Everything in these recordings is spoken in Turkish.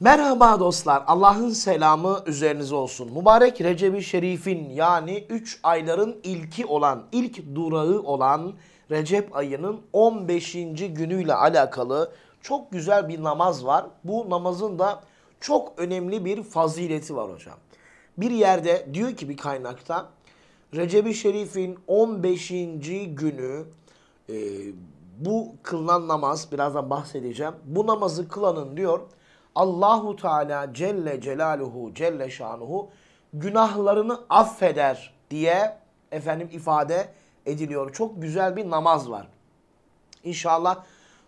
Merhaba dostlar. Allah'ın selamı üzerinize olsun. Mübarek Recep-i Şerif'in yani 3 ayların ilki olan, ilk durağı olan Recep ayının 15. günüyle alakalı çok güzel bir namaz var. Bu namazın da çok önemli bir fazileti var hocam. Bir yerde diyor ki bir kaynakta Recep-i Şerif'in 15. günü e, bu kılınan namaz birazdan bahsedeceğim. Bu namazı kılanın diyor Allahu Teala Celle Celaluhu Celle Şanuhu günahlarını affeder diye efendim ifade ediliyor. Çok güzel bir namaz var. İnşallah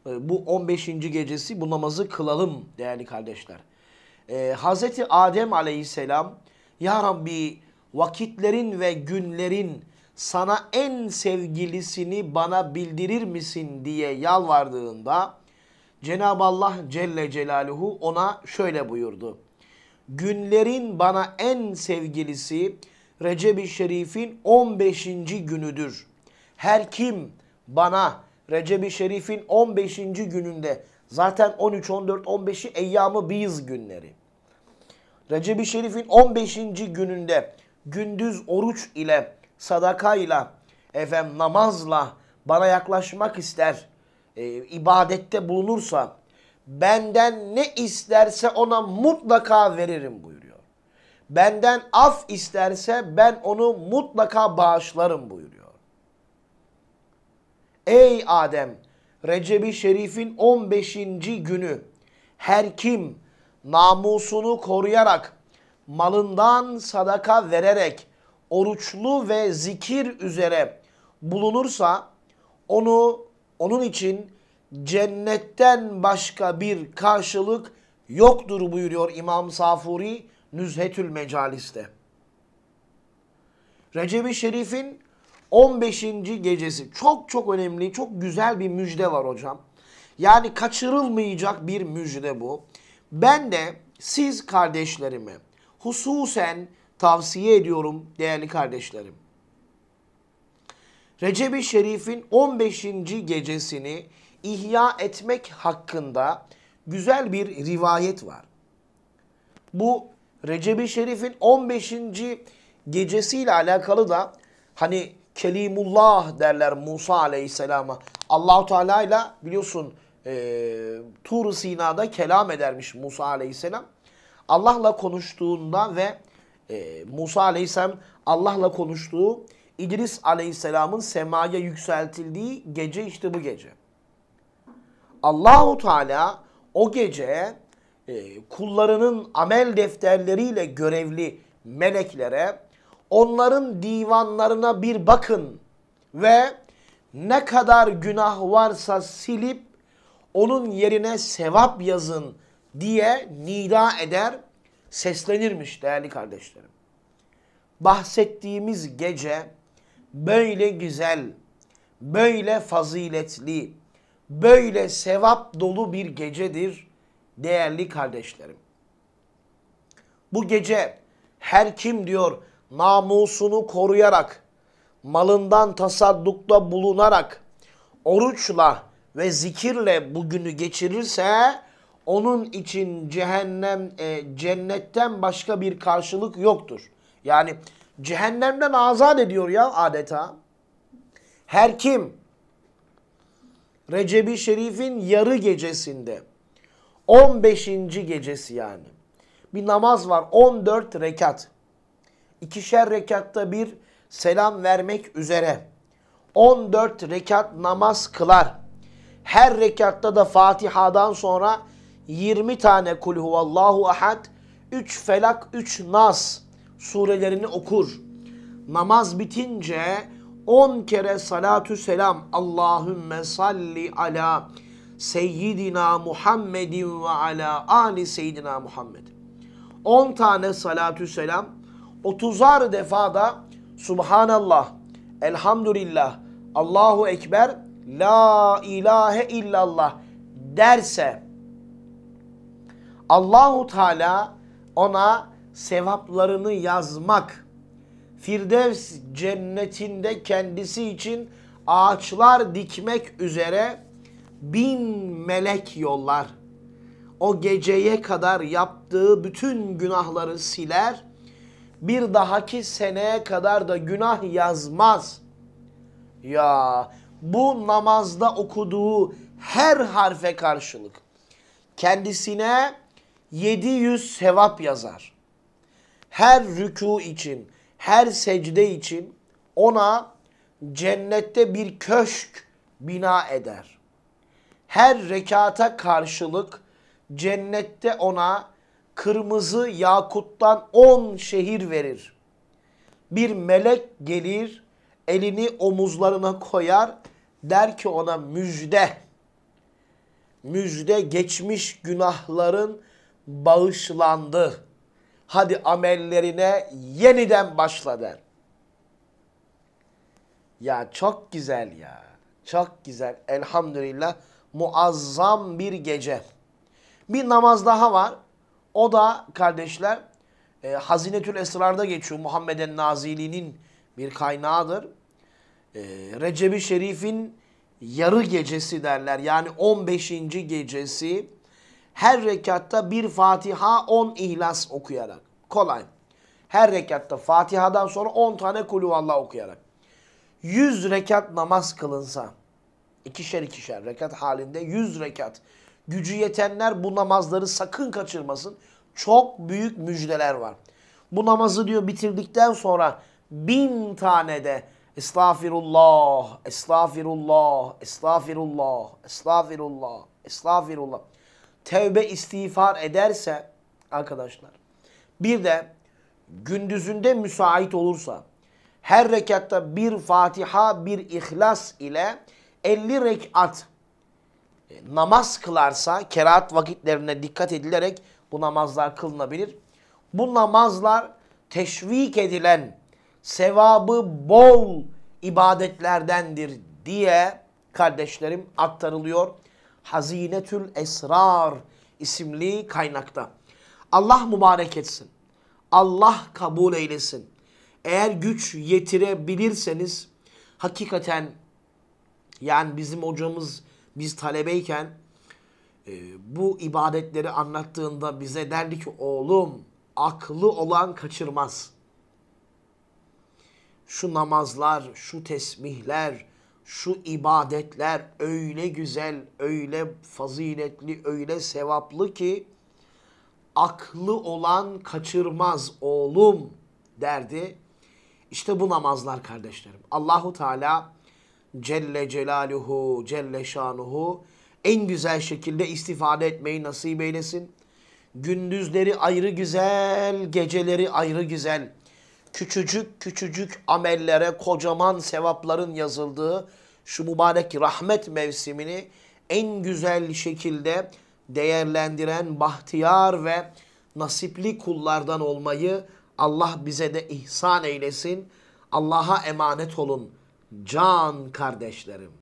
e, bu 15. gecesi bu namazı kılalım değerli kardeşler. Ee, Hazreti Adem aleyhisselam Ya Rabbi vakitlerin ve günlerin sana en sevgilisini bana bildirir misin diye yalvardığında Cenab-ı Allah Celle Celaluhu ona şöyle buyurdu. Günlerin bana en sevgilisi Recep-i Şerif'in 15. günüdür. Her kim bana Recep-i Şerif'in 15. gününde zaten 13, 14, 15'i eyyamı biz günleri. Recep-i Şerif'in 15. gününde gündüz oruç ile, sadaka ile, efendim namazla bana yaklaşmak ister.'' e, ibadette bulunursa benden ne isterse ona mutlaka veririm buyuruyor. Benden af isterse ben onu mutlaka bağışlarım buyuruyor. Ey Adem recebi i Şerif'in 15. günü her kim namusunu koruyarak malından sadaka vererek oruçlu ve zikir üzere bulunursa onu onun için cennetten başka bir karşılık yoktur buyuruyor İmam Safuri Nüzhetül Mecalis'te. Recep-i Şerif'in 15. gecesi çok çok önemli, çok güzel bir müjde var hocam. Yani kaçırılmayacak bir müjde bu. Ben de siz kardeşlerimi hususen tavsiye ediyorum değerli kardeşlerim. Recep-i Şerif'in 15. gecesini ihya etmek hakkında güzel bir rivayet var. Bu Recep-i Şerif'in 15. gecesiyle alakalı da hani Kelimullah derler Musa Aleyhisselam'a. Allahu Teala ile biliyorsun e, Tur Sina'da kelam edermiş Musa Aleyhisselam. Allah'la konuştuğunda ve e, Musa Aleyhisselam Allah'la konuştuğu İdris Aleyhisselam'ın semaya yükseltildiği gece işte bu gece. Allahu Teala o gece e, kullarının amel defterleriyle görevli meleklere onların divanlarına bir bakın ve ne kadar günah varsa silip onun yerine sevap yazın diye nida eder, seslenirmiş değerli kardeşlerim. Bahsettiğimiz gece böyle güzel, böyle faziletli, böyle sevap dolu bir gecedir değerli kardeşlerim. Bu gece her kim diyor namusunu koruyarak, malından tasaddukta bulunarak, oruçla ve zikirle bugünü geçirirse onun için cehennem e, cennetten başka bir karşılık yoktur. Yani cehennemden azat ediyor ya adeta. Her kim Recep-i Şerif'in yarı gecesinde 15. gecesi yani bir namaz var 14 rekat. İkişer rekatta bir selam vermek üzere 14 rekat namaz kılar. Her rekatta da Fatiha'dan sonra 20 tane kul huvallahu ahad, 3 felak, 3 nas surelerini okur. Namaz bitince 10 kere salatü selam Allahümme salli ala seyyidina Muhammedin ve ala ali seyyidina Muhammed. 10 tane salatü selam 30'ar defa da Subhanallah, Elhamdülillah, Allahu Ekber, La ilahe illallah derse Allahu Teala ona sevaplarını yazmak, Firdevs cennetinde kendisi için ağaçlar dikmek üzere bin melek yollar. O geceye kadar yaptığı bütün günahları siler, bir dahaki seneye kadar da günah yazmaz. Ya bu namazda okuduğu her harfe karşılık kendisine 700 sevap yazar her rükû için, her secde için ona cennette bir köşk bina eder. Her rekata karşılık cennette ona kırmızı yakuttan on şehir verir. Bir melek gelir, elini omuzlarına koyar, der ki ona müjde. Müjde geçmiş günahların bağışlandı hadi amellerine yeniden başla der. Ya çok güzel ya. Çok güzel. Elhamdülillah muazzam bir gece. Bir namaz daha var. O da kardeşler e, Hazinetül Esrar'da geçiyor. Muhammeden Nazili'nin bir kaynağıdır. E, Recep-i Şerif'in yarı gecesi derler. Yani 15. gecesi her rekatta bir Fatiha 10 ihlas okuyarak. Kolay. Her rekatta Fatiha'dan sonra 10 tane kulüvallah okuyarak. 100 rekat namaz kılınsa ikişer ikişer rekat halinde 100 rekat gücü yetenler bu namazları sakın kaçırmasın. Çok büyük müjdeler var. Bu namazı diyor bitirdikten sonra bin tane de estağfirullah, estağfirullah, estağfirullah, estağfirullah, estağfirullah tevbe istiğfar ederse arkadaşlar bir de gündüzünde müsait olursa her rekatta bir Fatiha bir İhlas ile 50 rekat e, namaz kılarsa kerat vakitlerine dikkat edilerek bu namazlar kılınabilir. Bu namazlar teşvik edilen sevabı bol ibadetlerdendir diye kardeşlerim aktarılıyor. Hazinetül Esrar isimli kaynakta. Allah mübarek etsin. Allah kabul eylesin. Eğer güç yetirebilirseniz hakikaten yani bizim hocamız biz talebeyken e, bu ibadetleri anlattığında bize derdi ki oğlum aklı olan kaçırmaz. Şu namazlar, şu tesbihler, şu ibadetler öyle güzel, öyle faziletli, öyle sevaplı ki aklı olan kaçırmaz oğlum derdi. İşte bu namazlar kardeşlerim. Allahu Teala Celle Celaluhu, Celle Şanuhu en güzel şekilde istifade etmeyi nasip eylesin. Gündüzleri ayrı güzel, geceleri ayrı güzel. Küçücük küçücük amellere kocaman sevapların yazıldığı şu mübarek rahmet mevsimini en güzel şekilde değerlendiren bahtiyar ve nasipli kullardan olmayı Allah bize de ihsan eylesin. Allah'a emanet olun can kardeşlerim.